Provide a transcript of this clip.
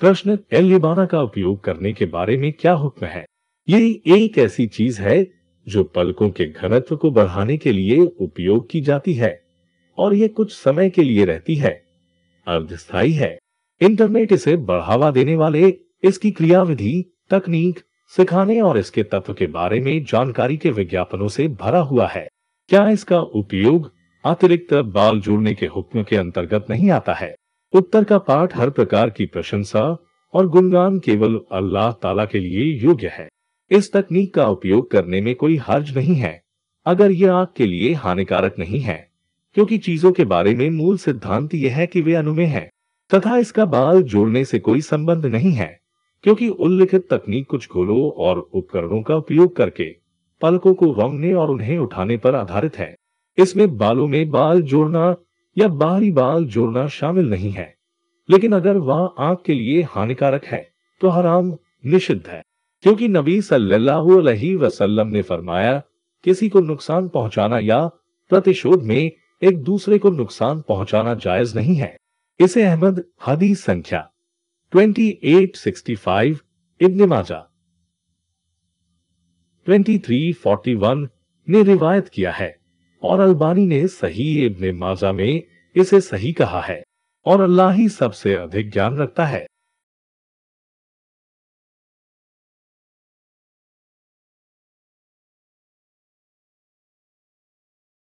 प्रश्न एल बारह का उपयोग करने के बारे में क्या हुक्म है ये एक ऐसी चीज है जो पलकों के घनत्व को बढ़ाने के लिए उपयोग की जाती है और ये कुछ समय के लिए रहती है अर्धस्थायी है इंटरनेट इसे बढ़ावा देने वाले इसकी क्रियाविधि तकनीक सिखाने और इसके तत्व के बारे में जानकारी के विज्ञापनों से भरा हुआ है क्या इसका उपयोग अतिरिक्त बाल जोड़ने के हुक्म के अंतर्गत नहीं आता है उत्तर का पाठ हर प्रकार की प्रशंसा और गुणगान केवल अल्लाह ताला के लिए योग्य है इस तकनीक का उपयोग करने में कोई हर्ज नहीं है अगर ये आग के लिए हानिकारक नहीं है क्योंकि चीजों के बारे में मूल सिद्धांत यह है कि वे अनुमेय हैं तथा इसका बाल जोड़ने से कोई संबंध नहीं है क्योंकि उल्लिखित तकनीक कुछ गोलों और उपकरणों का उपयोग करके पलकों को रंगने और उन्हें उठाने पर आधारित है इसमें बालों में बाल जोड़ना या बाहरी बाल जोड़ना शामिल नहीं है लेकिन अगर वह आंख के लिए हानिकारक है तो हराम निषिद्ध है क्योंकि नबी सल्लल्लाहु अलैहि वसल्लम ने फरमाया किसी को नुकसान पहुंचाना या प्रतिशोध में एक दूसरे को नुकसान पहुंचाना जायज नहीं है इसे अहमद हदीस संख्या 2865 इब्न माजा 2341 ने रिवायत किया है और अल्बानी ने सही इब्ने माजा में इसे सही कहा है और अल्लाह ही सबसे अधिक ज्ञान रखता है